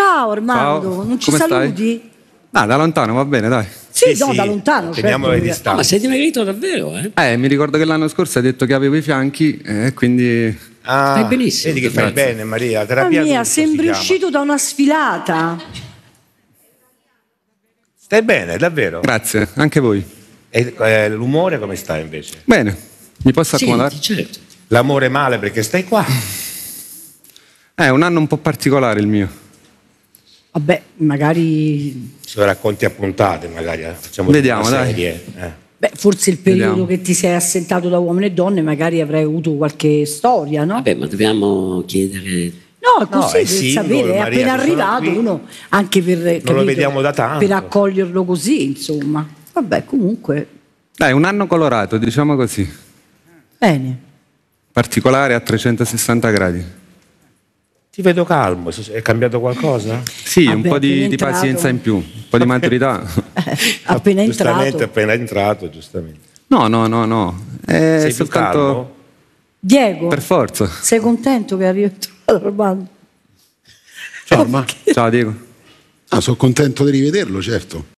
Ciao Armando, Ciao. non ci Come saluti? Stai? Ah, da lontano va bene, dai. Sì, sì no, sì. da lontano. Certo, Teniamo certo. le distanze. Ah, ma sei dimagrito davvero, eh? Eh, mi ricordo che l'anno scorso hai detto che avevo i fianchi, eh, quindi... Ah, fai benissimo. Vedi che fai grazie. bene, Maria. Terapia Mamma mia, sembri uscito da una sfilata. Stai bene, davvero. Grazie, anche voi. E eh, l'umore come sta invece? Bene, mi posso accomodare? Sì, certo. L'amore male perché stai qua. È eh, un anno un po' particolare il mio. Vabbè, magari... Se lo racconti a puntate, magari. Eh. Facciamo Vediamo, una serie. Eh. Beh, forse il periodo Vediamo. che ti sei assentato da uomini e donne, magari avrai avuto qualche storia, no? Vabbè, ma dobbiamo chiedere No, è così no, è singolo, sapere, è appena arrivato qui, uno anche per, capito, per, accoglierlo così, insomma. Vabbè, comunque. Dai, un anno colorato, diciamo così. Bene. Particolare a 360 gradi. Ti vedo calmo, è cambiato qualcosa? Sì, Vabbè, un po' di, di pazienza in più, un po' di maturità. appena giustamente, entrato. appena entrato, giustamente. No, no, no, no. È Sei soltanto... Calmo? Diego, per forza. Sei contento che arrivi Armando? Ciao, Ciao Diego. Ah, sono contento di rivederlo, certo.